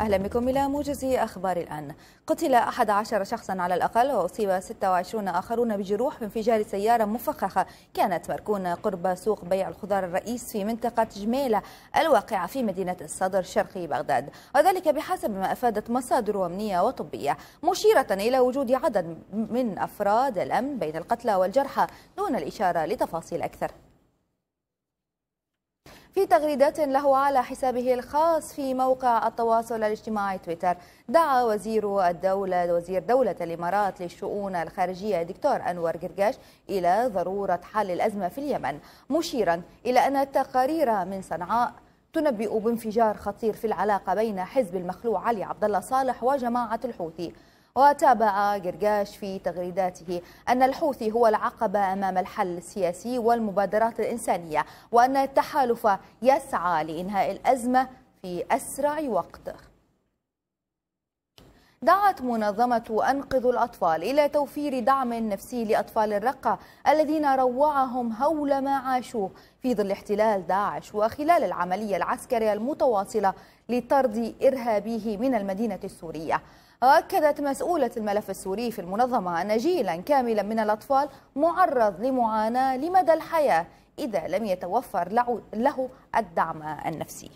أهلا بكم إلى موجز أخبار الآن قتل 11 شخصا على الأقل وأصيب 26 آخرون بجروح بانفجار سيارة مفخخة كانت مركونة قرب سوق بيع الخضار الرئيس في منطقة جميلة الواقعة في مدينة الصدر شرقي بغداد وذلك بحسب ما أفادت مصادر أمنية وطبية مشيرة إلى وجود عدد من أفراد الأمن بين القتلى والجرحى دون الإشارة لتفاصيل أكثر في تغريدات له على حسابه الخاص في موقع التواصل الاجتماعي تويتر دعا وزير الدولة وزير دولة الإمارات للشؤون الخارجية دكتور أنور قرقاش إلى ضرورة حل الأزمة في اليمن مشيرا إلى أن التقارير من صنعاء تنبئ بانفجار خطير في العلاقة بين حزب المخلوع علي عبد الله صالح وجماعة الحوثي وتابع قرقاش في تغريداته أن الحوثي هو العقبة أمام الحل السياسي والمبادرات الإنسانية وأن التحالف يسعى لإنهاء الأزمة في أسرع وقت دعت منظمة أنقذ الأطفال إلى توفير دعم نفسي لأطفال الرقة الذين روعهم هول ما عاشوه في ظل احتلال داعش وخلال العملية العسكرية المتواصلة لطرد إرهابيه من المدينة السورية أكدت مسؤولة الملف السوري في المنظمة أن جيلا كاملا من الأطفال معرض لمعاناة لمدى الحياة إذا لم يتوفر له الدعم النفسي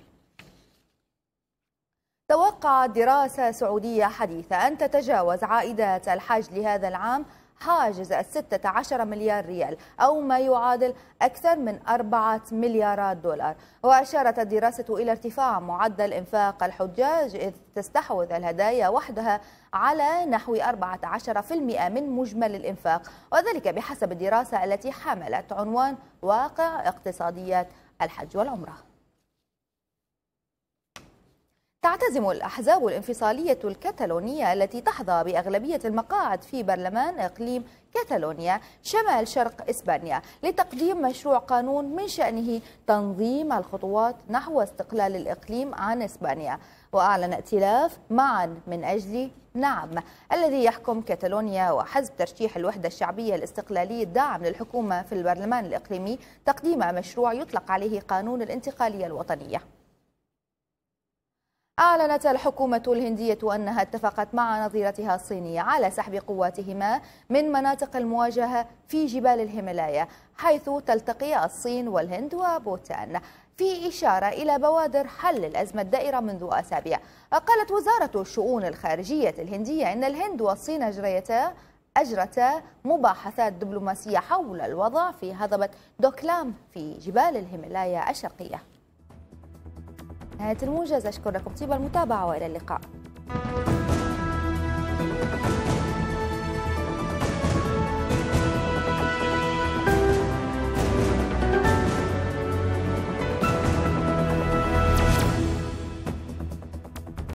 توقعت دراسة سعودية حديثة أن تتجاوز عائدات الحج لهذا العام حاجز ال 16 مليار ريال أو ما يعادل أكثر من 4 مليارات دولار وأشارت الدراسة إلى ارتفاع معدل إنفاق الحجاج إذ تستحوذ الهدايا وحدها على نحو 14% من مجمل الإنفاق وذلك بحسب الدراسة التي حملت عنوان واقع اقتصاديات الحج والعمره تعتزم الأحزاب الانفصالية الكتالونية التي تحظى بأغلبية المقاعد في برلمان إقليم كتالونيا شمال شرق إسبانيا لتقديم مشروع قانون من شأنه تنظيم الخطوات نحو استقلال الإقليم عن إسبانيا وأعلن ائتلاف معا من أجل نعم الذي يحكم كتالونيا وحزب ترشيح الوحدة الشعبية الاستقلالي الداعم للحكومة في البرلمان الإقليمي تقديم مشروع يطلق عليه قانون الانتقالية الوطنية أعلنت الحكومة الهندية أنها اتفقت مع نظيرتها الصينية على سحب قواتهما من مناطق المواجهة في جبال الهيمالايا حيث تلتقي الصين والهند وبوتان في إشارة إلى بوادر حل الأزمة الدائرة منذ أسابيع قالت وزارة الشؤون الخارجية الهندية أن الهند والصين أجريتا أجرتا مباحثات دبلوماسية حول الوضع في هضبة دوكلام في جبال الهيمالايا الشرقية نهاية الموجز أشكر لكم طيب المتابعة وإلى اللقاء